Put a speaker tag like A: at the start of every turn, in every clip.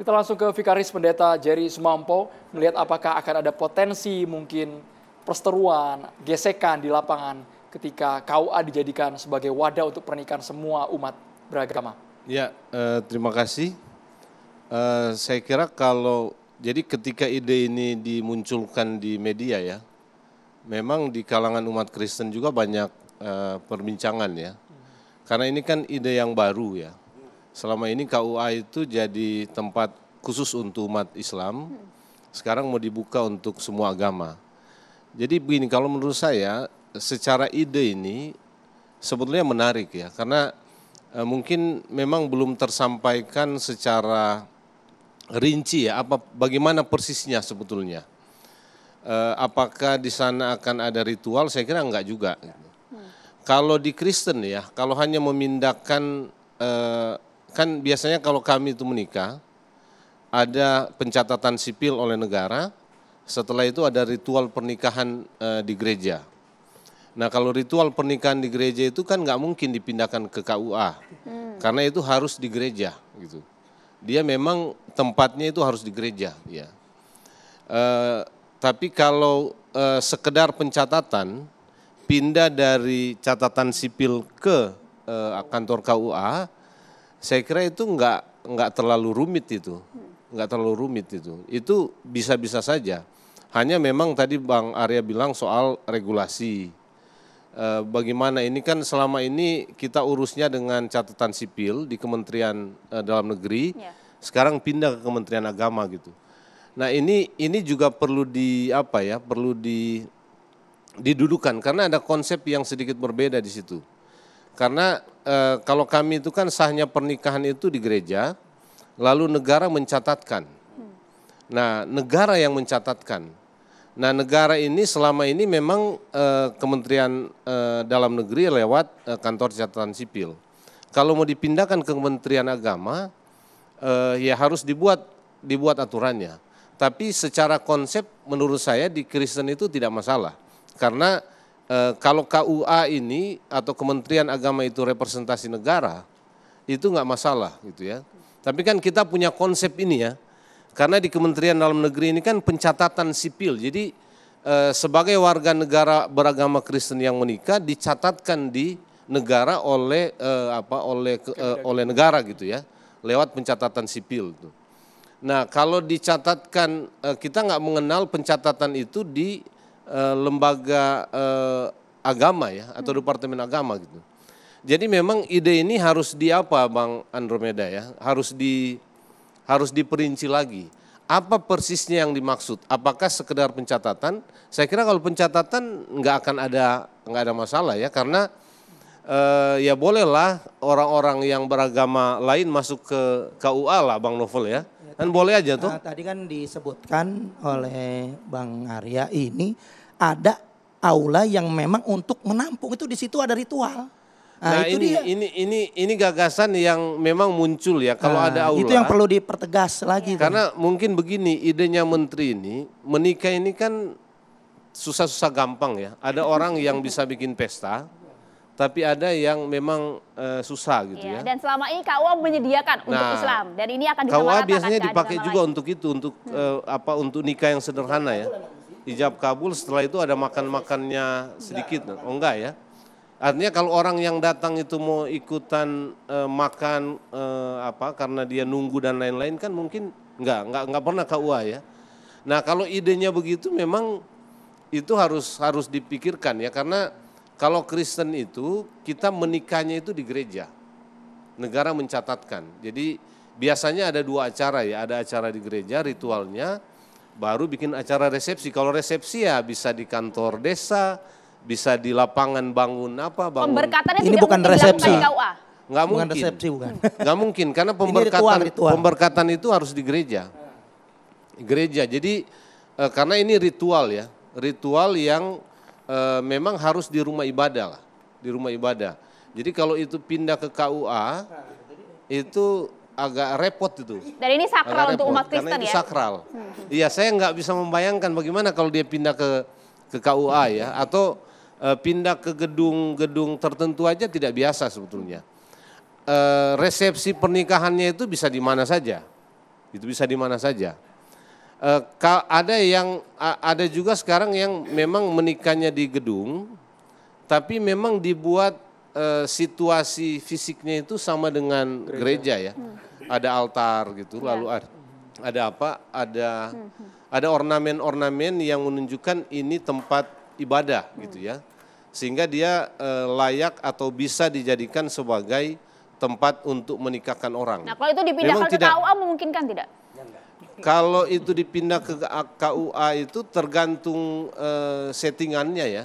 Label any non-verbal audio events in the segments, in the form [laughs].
A: Kita langsung ke Vikaris Pendeta Jerry Sumampo melihat apakah akan ada potensi mungkin perseteruan, gesekan di lapangan ketika KUA dijadikan sebagai wadah untuk pernikahan semua umat beragama.
B: Ya, eh, terima kasih. Eh, saya kira kalau jadi ketika ide ini dimunculkan di media ya, memang di kalangan umat Kristen juga banyak eh, perbincangan ya. Karena ini kan ide yang baru ya Selama ini KUA itu jadi tempat khusus untuk umat Islam. Sekarang mau dibuka untuk semua agama. Jadi begini, kalau menurut saya secara ide ini sebetulnya menarik ya, karena eh, mungkin memang belum tersampaikan secara rinci ya, apa bagaimana persisnya sebetulnya. Eh, apakah di sana akan ada ritual? Saya kira enggak juga. Gitu. Hmm. Kalau di Kristen ya, kalau hanya memindahkan eh, kan biasanya kalau kami itu menikah ada pencatatan sipil oleh negara, setelah itu ada ritual pernikahan e, di gereja. Nah kalau ritual pernikahan di gereja itu kan nggak mungkin dipindahkan ke KUA, hmm. karena itu harus di gereja gitu. Dia memang tempatnya itu harus di gereja, ya. E, tapi kalau e, sekedar pencatatan pindah dari catatan sipil ke e, kantor KUA, saya kira itu nggak nggak terlalu rumit itu, nggak terlalu rumit itu. Itu bisa-bisa saja. Hanya memang tadi Bang Arya bilang soal regulasi. E, bagaimana ini kan selama ini kita urusnya dengan catatan sipil di Kementerian e, Dalam Negeri, yeah. sekarang pindah ke Kementerian Agama gitu. Nah ini ini juga perlu di apa ya, perlu di didudukan karena ada konsep yang sedikit berbeda di situ karena e, kalau kami itu kan sahnya pernikahan itu di gereja, lalu negara mencatatkan. Nah, negara yang mencatatkan. Nah, negara ini selama ini memang e, Kementerian e, Dalam Negeri lewat e, kantor catatan sipil. Kalau mau dipindahkan ke Kementerian Agama, e, ya harus dibuat dibuat aturannya. Tapi secara konsep menurut saya di Kristen itu tidak masalah. Karena Eh, kalau KUA ini atau Kementerian Agama itu representasi negara, itu nggak masalah gitu ya. Tapi kan kita punya konsep ini ya, karena di Kementerian Dalam Negeri ini kan pencatatan sipil, jadi e, sebagai warga negara beragama Kristen yang menikah dicatatkan di negara oleh e, apa oleh e, oleh negara gitu ya lewat pencatatan sipil Nah kalau dicatatkan kita nggak mengenal pencatatan itu di Eh, lembaga uh, agama ya atau hmm. departemen agama gitu. Jadi memang ide ini harus di apa Bang Andromeda ya? Harus di harus diperinci lagi. Apa persisnya yang dimaksud? Apakah sekedar pencatatan? Saya kira kalau pencatatan nggak akan ada nggak ada masalah ya karena eh, ya bolehlah orang-orang yang beragama lain masuk ke KUA lah Bang Novel ya. ya kan boleh aja tuh. Ah,
C: tadi kan disebutkan oleh Bang Arya ini ada aula yang memang untuk
B: menampung itu di situ ada ritual. Nah, nah itu ini, dia. ini ini ini gagasan yang memang muncul ya kalau nah, ada aula. Itu yang perlu
C: dipertegas lagi. Karena
B: mungkin begini idenya menteri ini menikah ini kan susah-susah gampang ya. Ada orang yang bisa bikin pesta, tapi ada yang memang uh, susah gitu ya, ya. Dan
A: selama ini KUA menyediakan nah, untuk Islam dan ini akan KUA biasanya dipakai juga lain.
B: untuk itu untuk hmm. uh, apa untuk nikah yang sederhana ya. Iya, ijab kabul setelah itu ada makan-makannya sedikit enggak. oh enggak ya artinya kalau orang yang datang itu mau ikutan uh, makan uh, apa karena dia nunggu dan lain-lain kan mungkin enggak enggak enggak pernah KUA ya nah kalau idenya begitu memang itu harus harus dipikirkan ya karena kalau Kristen itu kita menikahnya itu di gereja negara mencatatkan jadi biasanya ada dua acara ya ada acara di gereja ritualnya baru bikin acara resepsi. Kalau resepsi ya bisa di kantor desa, bisa di lapangan bangun apa bangun. Pemberkatannya ini bukan resepsi. Enggak mungkin. Bukan resepsi bukan. Enggak mungkin karena [laughs] pemberkatan ritual, ritual. pemberkatan itu harus di gereja. Gereja. Jadi eh, karena ini ritual ya. Ritual yang eh, memang harus di rumah ibadah lah. Di rumah ibadah. Jadi kalau itu pindah ke KUA itu agak repot itu.
A: Dan ini sakral untuk umat Kristen karena itu ya? sakral. Hmm.
B: Iya, saya nggak bisa membayangkan bagaimana kalau dia pindah ke ke KUA ya atau uh, pindah ke gedung-gedung tertentu aja tidak biasa sebetulnya. Uh, resepsi pernikahannya itu bisa di mana saja. Itu bisa di mana saja. Uh, ada yang ada juga sekarang yang memang menikahnya di gedung tapi memang dibuat eh, situasi fisiknya itu sama dengan gereja, gereja ya. Hmm. Ada altar gitu, ya. lalu ada, ada apa? Ada hmm, hmm. ada ornamen-ornamen yang menunjukkan ini tempat ibadah hmm. gitu ya. Sehingga dia eh, layak atau bisa dijadikan sebagai tempat untuk menikahkan orang. Nah,
A: kalau itu dipindahkan ke tidak, KUA memungkinkan tidak?
B: Kalau itu dipindah ke KUA itu tergantung eh, settingannya ya.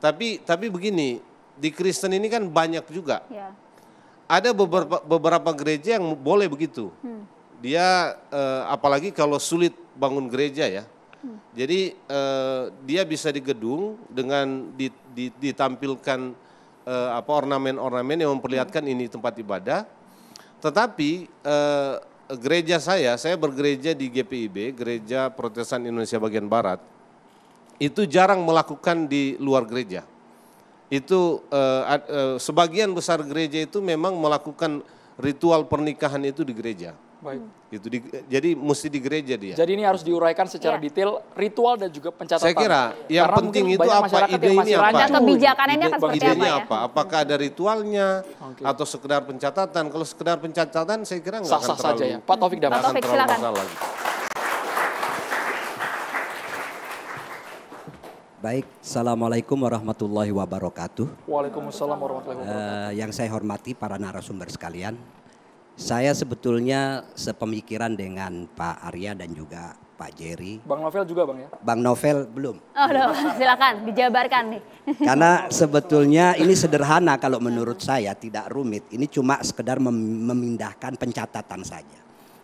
B: Tapi tapi begini, di Kristen ini kan banyak juga. Ya. Ada beberapa beberapa gereja yang boleh begitu. Hmm. Dia eh, apalagi kalau sulit bangun gereja ya. Hmm. Jadi eh, dia bisa di gedung dengan di, di, ditampilkan eh, apa ornamen-ornamen yang memperlihatkan hmm. ini tempat ibadah. Tetapi eh, gereja saya, saya bergereja di GPIB, Gereja Protestan Indonesia Bagian Barat. Itu jarang melakukan di luar gereja. Hmm itu eh, uh, sebagian besar gereja itu memang melakukan ritual pernikahan itu di gereja. Baik. Itu di, jadi mesti di gereja dia. Jadi
A: ini harus diuraikan secara ya. detail ritual dan juga pencatatan. Saya kira yang Karena penting itu apa ide ini apa? Kebijakan ini akan seperti apa, ya? apa?
B: Apakah ada ritualnya okay. atau sekedar pencatatan? Kalau sekedar pencatatan saya kira nggak akan terlalu. saja ya. Pak Taufik dapat. Pak Taufik silakan.
C: Baik, Assalamualaikum warahmatullahi wabarakatuh.
A: Waalaikumsalam warahmatullahi eh, wabarakatuh.
C: Uh, yang saya hormati para narasumber sekalian, saya sebetulnya sepemikiran dengan Pak Arya dan juga Pak Jerry.
A: Bang Novel juga Bang ya?
C: Bang Novel belum.
A: Oh silakan dijabarkan nih. [laughs] Karena
C: sebetulnya ini sederhana kalau menurut saya, tidak rumit. Ini cuma sekedar mem memindahkan pencatatan saja.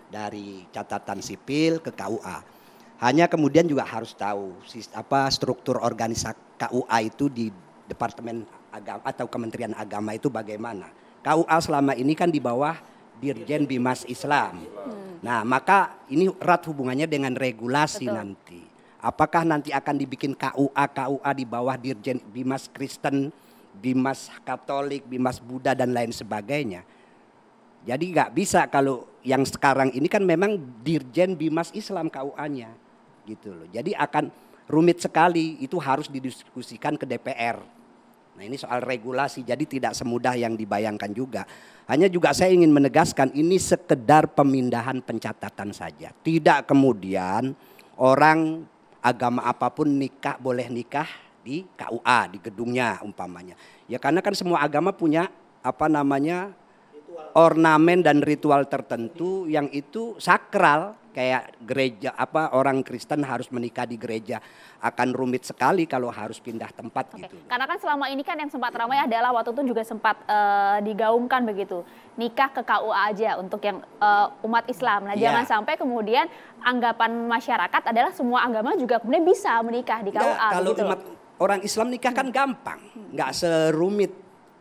C: Dari catatan sipil ke KUA. Hanya kemudian juga harus tahu apa struktur organisasi KUA itu di Departemen Agama atau Kementerian Agama itu bagaimana. KUA selama ini kan di bawah Dirjen Bimas Islam. Hmm. Nah, maka ini erat hubungannya dengan regulasi Betul. nanti. Apakah nanti akan dibikin KUA KUA di bawah Dirjen Bimas Kristen, Bimas Katolik, Bimas Buddha dan lain sebagainya. Jadi nggak bisa kalau yang sekarang ini kan memang Dirjen Bimas Islam KUA-nya gitu loh. Jadi akan rumit sekali itu harus didiskusikan ke DPR. Nah ini soal regulasi jadi tidak semudah yang dibayangkan juga. Hanya juga saya ingin menegaskan ini sekedar pemindahan pencatatan saja. Tidak kemudian orang agama apapun nikah boleh nikah di KUA di gedungnya umpamanya. Ya karena kan semua agama punya apa namanya ornamen dan ritual tertentu yang itu sakral kayak gereja apa orang Kristen harus menikah di gereja akan rumit sekali kalau harus pindah tempat okay. gitu.
A: Karena kan selama ini kan yang sempat ramai adalah waktu itu juga sempat uh, digaungkan begitu nikah ke KUA aja untuk yang uh, umat Islam. Nah yeah. jangan sampai kemudian anggapan masyarakat adalah semua agama juga kemudian bisa menikah di KUA. gitu kalau
C: umat orang Islam nikah kan hmm. gampang, nggak serumit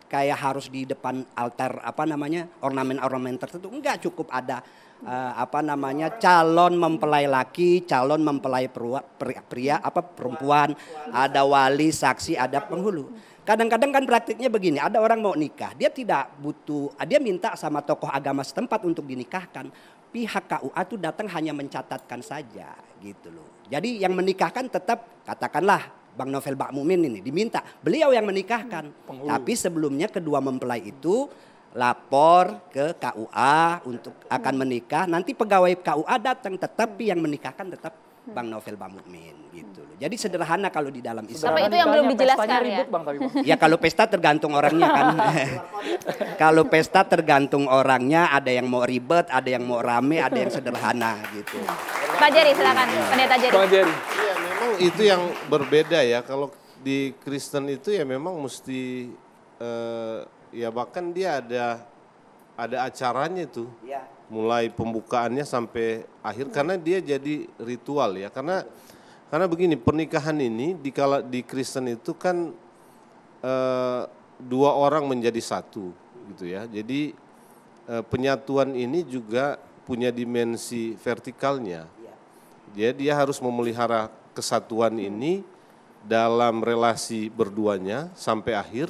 C: kayak harus di depan altar apa namanya ornamen-ornamen tertentu enggak cukup ada Eh, apa namanya calon mempelai laki, calon mempelai perua, pria, pria apa perempuan, ada wali, saksi, ada penghulu. Kadang-kadang kan praktiknya begini, ada orang mau nikah, dia tidak butuh, ah, dia minta sama tokoh agama setempat untuk dinikahkan. Pihak KUA itu datang hanya mencatatkan saja gitu loh. Jadi yang menikahkan tetap katakanlah Bang Novel Bak Mumin ini diminta, beliau yang menikahkan. Penghulu. Tapi sebelumnya kedua mempelai itu lapor ke KUA untuk akan menikah. Nanti pegawai KUA datang, tetapi yang menikahkan tetap Bang Novel Bang Mukmin gitu loh. Jadi sederhana kalau di dalam Islam. Sama itu yang belum dijelaskan ya. Bang, tapi bang. Ya kalau pesta tergantung orangnya kan. [laughs] kalau pesta tergantung orangnya, ada
B: yang mau ribet, ada yang mau rame, ada yang sederhana gitu.
A: Pak Jerry silakan, pendeta Jerry. Pak Jerry.
B: Iya, memang itu yang berbeda ya. Kalau di Kristen itu ya memang mesti uh, ya bahkan dia ada ada acaranya itu. Ya. Mulai pembukaannya sampai akhir hmm. karena dia jadi ritual ya. Karena karena begini pernikahan ini di kala, di Kristen itu kan e, dua orang menjadi satu gitu ya. Jadi e, penyatuan ini juga punya dimensi vertikalnya. Ya. Jadi dia harus memelihara kesatuan hmm. ini dalam relasi berduanya sampai akhir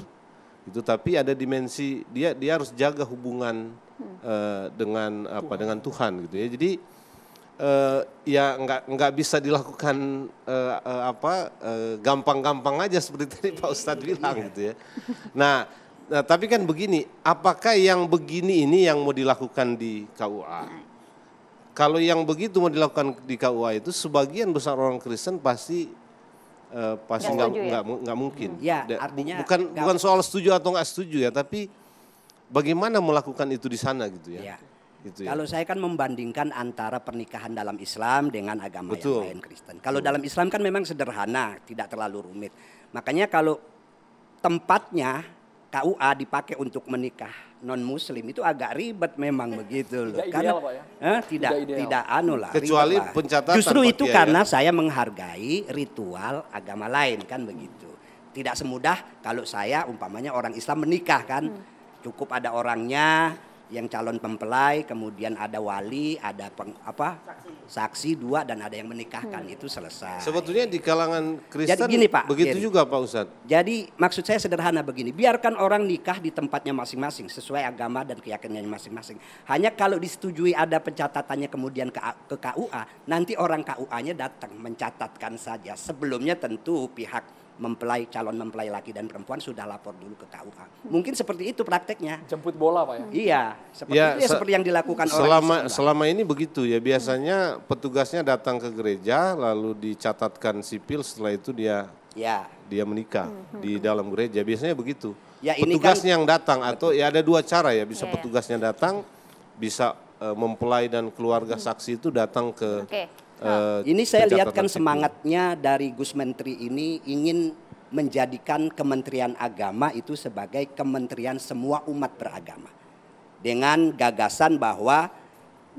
B: itu tapi ada dimensi dia dia harus jaga hubungan uh, dengan apa Tuhan. dengan Tuhan gitu ya jadi uh, ya nggak nggak bisa dilakukan uh, uh, apa gampang gampang-gampang aja seperti tadi iya, Pak Ustadz iya, bilang iya. gitu ya nah nah tapi kan begini apakah yang begini ini yang mau dilakukan di KUA kalau yang begitu mau dilakukan di KUA itu sebagian besar orang Kristen pasti uh, pasti nggak nggak ya? mungkin. Ya, artinya bukan gak, bukan soal setuju atau nggak setuju ya, tapi bagaimana melakukan itu di sana gitu ya. ya. Gitu ya. Kalau
C: saya kan membandingkan antara pernikahan dalam Islam dengan agama Betul. yang lain Kristen. Kalau dalam Islam kan memang sederhana, tidak terlalu rumit. Makanya kalau tempatnya KUA dipakai untuk menikah non muslim itu agak ribet memang eh, begitu loh tidak karena ideal, Pak, ya? eh, tidak tidak, tidak anu lah kecuali ribet, pencatatan justru itu ya, karena ya? saya menghargai ritual agama lain kan begitu tidak semudah kalau saya umpamanya orang Islam menikah kan hmm. cukup ada orangnya yang calon mempelai, kemudian ada wali, ada peng, apa saksi. saksi dua dan ada yang menikahkan hmm. itu selesai.
B: Sebetulnya di kalangan Kristen jadi gini, Pak, begitu jadi, juga Pak Ustadz. Jadi maksud saya
C: sederhana begini, biarkan orang nikah di tempatnya masing-masing sesuai agama dan keyakinannya masing-masing. Hanya kalau disetujui ada pencatatannya kemudian ke, ke KUA, nanti orang KUA-nya datang mencatatkan saja. Sebelumnya tentu pihak mempelai calon mempelai laki dan perempuan sudah lapor dulu ke KUA. Mungkin seperti itu prakteknya. Jemput bola pak ya? Iya, seperti ya, itu ya, seperti yang dilakukan selama orang
B: selama ini begitu ya. Biasanya petugasnya datang ke gereja lalu dicatatkan sipil setelah itu dia ya. dia menikah hmm. di dalam gereja. Biasanya begitu. Ya, ini petugasnya kan, yang datang atau ya ada dua cara ya. Bisa ya, petugasnya datang, bisa uh, mempelai dan keluarga hmm. saksi itu datang ke okay Uh, ini saya lihatkan semangatnya
C: dari Gus Menteri ini ingin menjadikan Kementerian Agama itu sebagai kementerian semua umat beragama. Dengan gagasan bahwa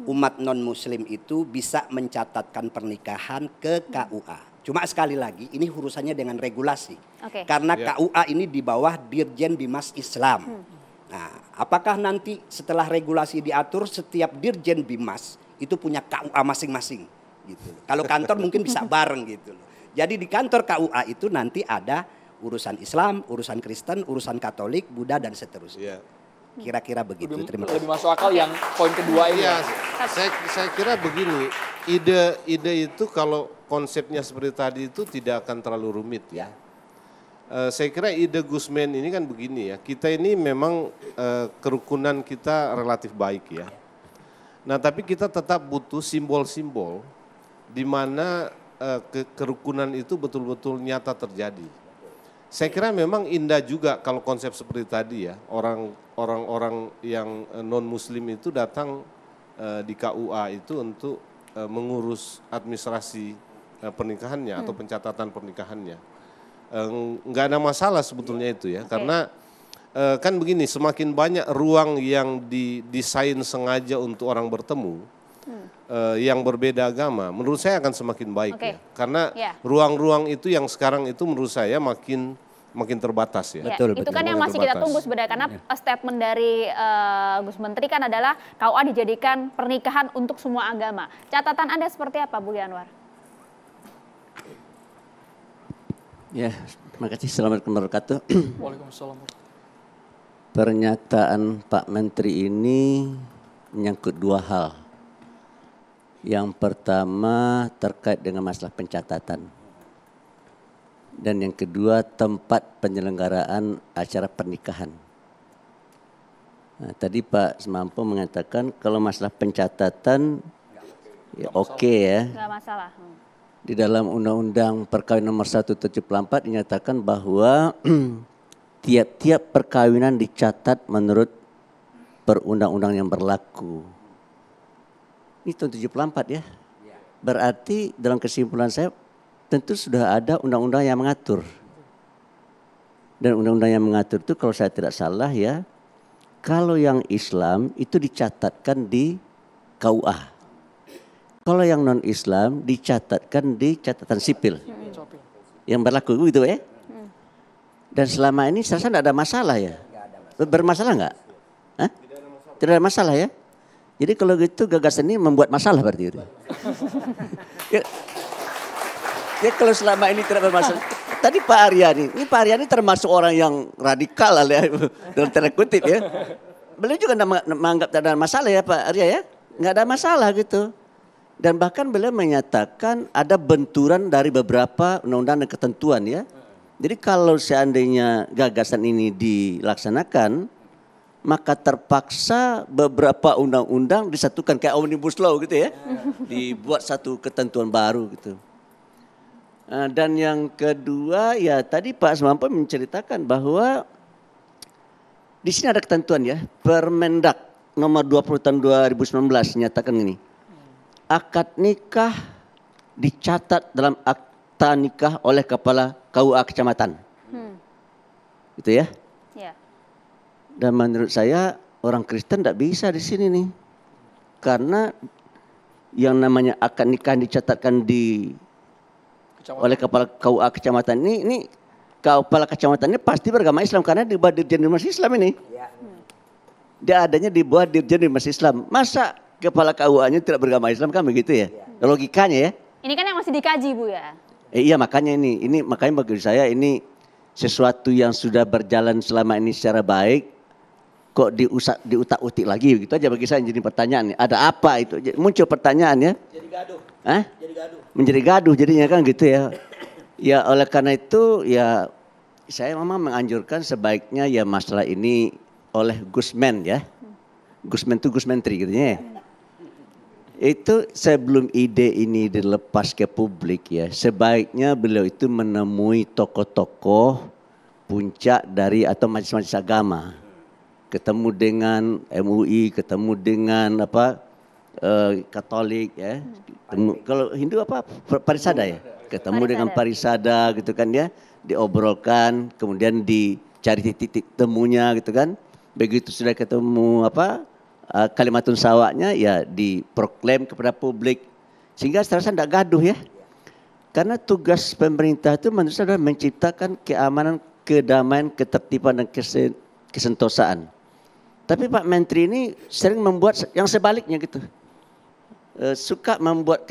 C: umat non-muslim itu bisa mencatatkan pernikahan ke KUA. Cuma sekali lagi ini urusannya dengan regulasi.
D: Okay. Karena yeah.
C: KUA ini di bawah Dirjen Bimas Islam. Hmm. Nah, apakah nanti setelah regulasi diatur setiap Dirjen Bimas itu punya KUA masing-masing? gitu. Kalau kantor mungkin bisa bareng gitu Jadi di kantor KUA itu nanti ada urusan Islam, urusan Kristen, urusan Katolik, Buddha dan seterusnya. Yeah. Kira-kira begitu. Lebih, Terima kasih. Lebih
B: masuk akal yang poin kedua ini. Ya, saya, saya kira begini, ide-ide itu kalau konsepnya seperti tadi itu tidak akan terlalu rumit ya. Uh, saya kira ide Gusman ini kan begini ya, kita ini memang uh, kerukunan kita relatif baik ya. Nah tapi kita tetap butuh simbol-simbol di mana uh, kerukunan itu betul-betul nyata terjadi. Saya kira memang indah juga kalau konsep seperti tadi ya orang orang yang eh, non Muslim itu datang uh, di KUA itu untuk uh, mengurus administrasi uh, pernikahannya hmm. atau pencatatan pernikahannya. Enggak ada masalah sebetulnya iya. itu ya okay. karena kan begini semakin banyak ruang yang didesain sengaja untuk orang bertemu uh, yang berbeda agama, menurut saya akan semakin baik okay. ya. Karena ya. ruang-ruang yeah. itu yang sekarang itu menurut saya makin makin terbatas ya. ya betul, ya, itu kan yang masih terbatas. kita tunggu sebenarnya karena ya.
A: statement dari uh, Gus Menteri kan adalah KUA dijadikan pernikahan untuk semua agama. Catatan Anda seperti apa Bu Anwar?
D: Ya, terima kasih. Assalamualaikum kembali [clears throat] Waalaikumsalam. Pernyataan Pak Menteri ini menyangkut dua hal yang pertama terkait dengan masalah pencatatan. Dan yang kedua tempat penyelenggaraan acara pernikahan. Nah, tadi Pak Semampu mengatakan kalau masalah pencatatan ya oke okay ya.
A: Enggak masalah. Hmm.
D: Di dalam Undang-Undang Perkawinan Nomor 174 dinyatakan bahwa [clears throat] tiap-tiap perkawinan dicatat menurut perundang-undang yang berlaku. Ini tahun 74 ya. Berarti dalam kesimpulan saya tentu sudah ada undang-undang yang mengatur. Dan undang-undang yang mengatur itu kalau saya tidak salah ya, kalau yang Islam itu dicatatkan di KUA. Kalau yang non-Islam dicatatkan di catatan sipil. Yang berlaku itu ya. Dan selama ini saya rasa tidak ada masalah ya. Bermasalah enggak? Hah? Tidak ada masalah ya? Jadi kalau gitu gagasan ini membuat masalah berarti [laughs] ya, ya kalau selama ini tidak bermasalah. Tadi Pak Aryani, ini Pak Aryani termasuk orang yang radikal lah ya, [laughs] dalam tanda kutip ya. Beliau juga tidak menganggap tidak ada masalah ya Pak Arya ya. Tidak ada masalah gitu. Dan bahkan beliau menyatakan ada benturan dari beberapa undang-undang dan ketentuan ya. Jadi kalau seandainya gagasan ini dilaksanakan, maka terpaksa beberapa undang-undang disatukan kayak omnibus law gitu ya, dibuat satu ketentuan baru gitu. Nah, dan yang kedua ya tadi Pak Semampu menceritakan bahwa di sini ada ketentuan ya, Permendak nomor 20 tahun 2019 menyatakan ini. Akad nikah dicatat dalam akta nikah oleh kepala KUA kecamatan. Hmm. Gitu ya. Dan menurut saya orang Kristen tidak bisa di sini nih. Karena yang namanya akan nikah dicatatkan di kecamatan. oleh kepala KUA kecamatan ini, ini kepala kecamatan ini pasti beragama Islam karena di bawah dirjen di Islam ini. Ya. Dia adanya di bawah dirjen di Islam. Masa kepala KUA-nya tidak beragama Islam kan begitu ya? ya? Logikanya ya.
A: Ini kan yang masih dikaji bu
B: ya?
D: Eh, iya makanya ini, ini makanya bagi saya ini sesuatu yang sudah berjalan selama ini secara baik kok diusak diutak-utik lagi gitu aja bagi saya jadi pertanyaan nih. ada apa itu muncul pertanyaan ya jadi gaduh Hah? jadi gaduh menjadi gaduh jadinya kan gitu ya ya oleh karena itu ya saya memang menganjurkan sebaiknya ya masalah ini oleh Gusmen ya Gusmen itu Gus Menteri gitu ya itu sebelum ide ini dilepas ke publik ya sebaiknya beliau itu menemui tokoh-tokoh puncak dari atau majelis-majelis agama ketemu dengan MUI, ketemu dengan apa uh, Katolik ya. Hmm, ketemu, kalau Hindu apa Parisada ya, ketemu parisada. dengan Parisada gitu kan ya, diobrolkan, kemudian dicari titik-titik temunya gitu kan. Begitu sudah ketemu apa uh, eh, kalimatun sawaknya ya diproklaim kepada publik sehingga terasa tidak gaduh ya. Karena tugas pemerintah itu manusia adalah menciptakan keamanan, kedamaian, ketertiban dan kesentosaan. Tapi Pak Menteri ini sering membuat yang sebaliknya gitu. E, suka membuat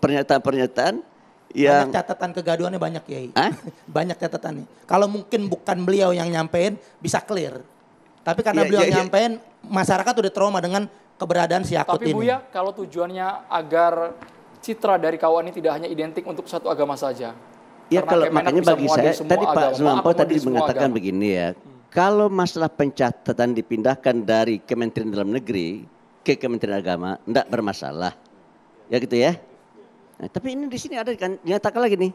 D: pernyataan-pernyataan
C: yang banyak catatan kegaduhannya banyak ya. Hah? [laughs] banyak catatannya. Kalau mungkin bukan beliau yang nyampein bisa clear. Tapi karena ya, beliau ya, nyampein ya. masyarakat udah trauma dengan keberadaan
A: si akut Tapi, ini. Tapi ya kalau tujuannya agar citra dari kawan ini tidak hanya identik untuk satu agama saja.
D: Ya Karena kalau makanya bagi saya tadi Pak Zulampo tadi mengatakan agama. begini ya kalau masalah pencatatan dipindahkan dari Kementerian Dalam Negeri ke Kementerian Agama, tidak bermasalah. Ya gitu ya. Nah, tapi ini di sini ada kan nyatakan lagi nih.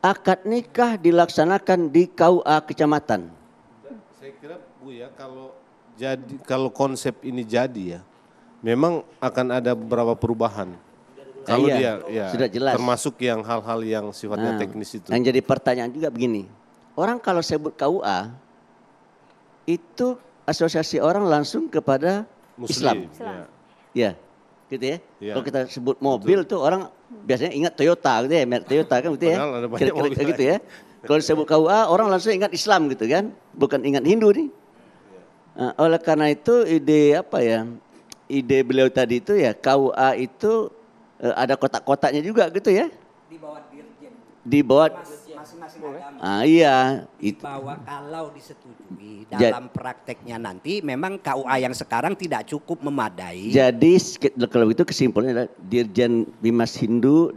D: Akad nikah dilaksanakan di KUA kecamatan.
B: Saya kira Bu ya kalau jadi kalau konsep ini jadi ya, memang akan ada beberapa perubahan. Nah,
A: kalau iya, dia ya, sudah jelas. termasuk
B: yang hal-hal yang sifatnya nah, teknis itu. Yang jadi pertanyaan juga begini, orang kalau sebut KUA
D: itu asosiasi orang langsung kepada Muslim. Islam. Iya. Islam. Ya. Gitu ya. ya. Kalau kita sebut mobil Betul. tuh orang biasanya ingat Toyota gitu ya, merek Toyota kan gitu ya. Kira-kira gitu ya. Kalau disebut KUA orang langsung ingat Islam gitu kan, bukan ingat Hindu nih. Iya. Nah, oleh karena itu ide apa ya? Ide beliau tadi itu ya KUA itu eh, ada kotak-kotaknya juga gitu ya.
C: Di bawah masing-masing agama. Ah, iya, itu. Bahwa kalau disetujui dalam ja prakteknya nanti memang KUA yang sekarang tidak cukup memadai.
D: Jadi kalau itu kesimpulannya adalah Dirjen Bimas Hindu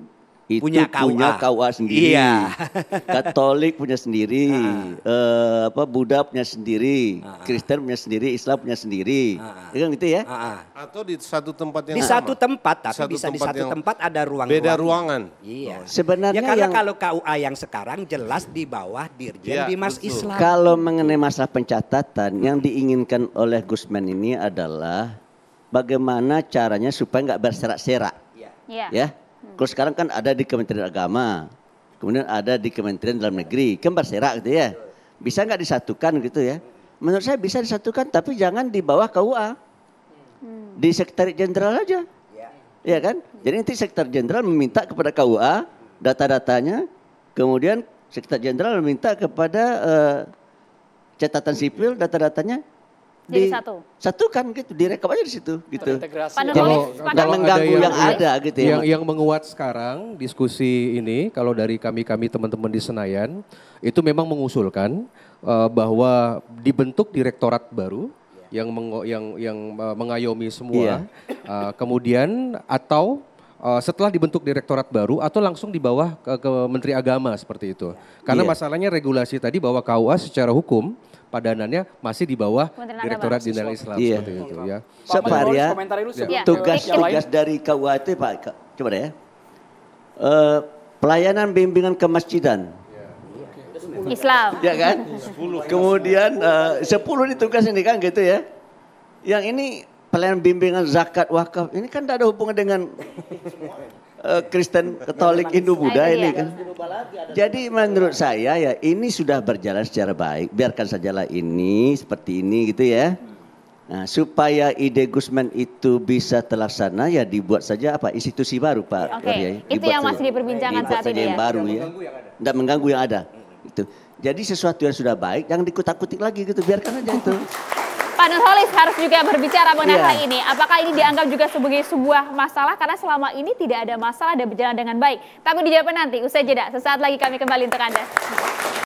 D: itu punya KUA, punya KUA sendiri. Iya. [laughs] Katolik punya sendiri, uh. Uh, apa Buddha punya sendiri, uh. Kristen punya sendiri, Islam punya sendiri. Uh. Kan gitu ya? Uh.
B: Atau di satu tempat yang Di sama. satu tempat tapi satu bisa tempat di satu tempat ada ruang Beda ruangan.
D: Iya. Oh, sebenarnya
C: ya, karena yang, kalau KUA yang sekarang jelas di bawah Dirjen iya, Bimas betul. Islam. Kalau
D: mengenai masalah pencatatan yang diinginkan oleh Gusman ini adalah bagaimana caranya supaya nggak berserak-serak. Iya. Ya. ya Hmm. Kalau sekarang kan ada di Kementerian Agama, kemudian ada di Kementerian Dalam Negeri, kan berserak gitu ya. Bisa nggak disatukan gitu ya? Menurut saya bisa disatukan, tapi jangan di bawah KUA. Hmm. Di Sekretariat Jenderal aja. ya iya kan? Jadi nanti Sekretariat Jenderal meminta kepada KUA data-datanya, kemudian Sekretariat Jenderal meminta kepada uh, catatan sipil data-datanya, di, satu. Satu kan gitu, direkam aja di situ gitu. Kalau enggak mengganggu yang, yang ada gitu ya. Yang
B: yang menguat sekarang diskusi ini kalau dari kami-kami teman-teman di Senayan itu memang mengusulkan uh, bahwa dibentuk direktorat baru yang meng, yang yang eh, mengayomi semua. Yeah. Iya. Uh, kemudian atau uh, setelah dibentuk direktorat baru atau langsung di bawah ke, ke Menteri Agama seperti itu. Karena yeah. masalahnya regulasi tadi bahwa KUA secara hukum padanannya masih di bawah Direktorat Jenderal Islam iya. seperti itu ya. Separia
D: tugas iya, iya. tugas dari KUHT Pak coba ya. Uh, pelayanan bimbingan kemasjidan.
A: Islam. Ya kan?
D: Kemudian eh, uh, 10 tugas ini kan gitu ya. Yang ini pelayanan bimbingan zakat wakaf ini kan tidak ada hubungan dengan Eh, Kristen Katolik Hindu Buddha iya, ini iya. kan. Jadi menurut saya ya ini sudah berjalan secara baik. Biarkan sajalah ini seperti ini gitu ya. Nah, supaya ide Gusman itu bisa terlaksana ya dibuat saja apa institusi baru Pak Oke, Karya. ya. Itu yang masih diperbincangkan dibuat saat ini yang ya. baru ya. Tidak mengganggu yang ada. Itu. Jadi sesuatu yang sudah baik jangan dikutak-kutik lagi gitu biarkan aja itu.
A: Pak Nurholis harus juga berbicara mengenai yeah. hal ini. Apakah ini dianggap juga sebagai sebuah masalah karena selama ini tidak ada masalah dan berjalan dengan baik. Tapi dijawabkan nanti usai jeda. Sesaat lagi kami kembali untuk Anda.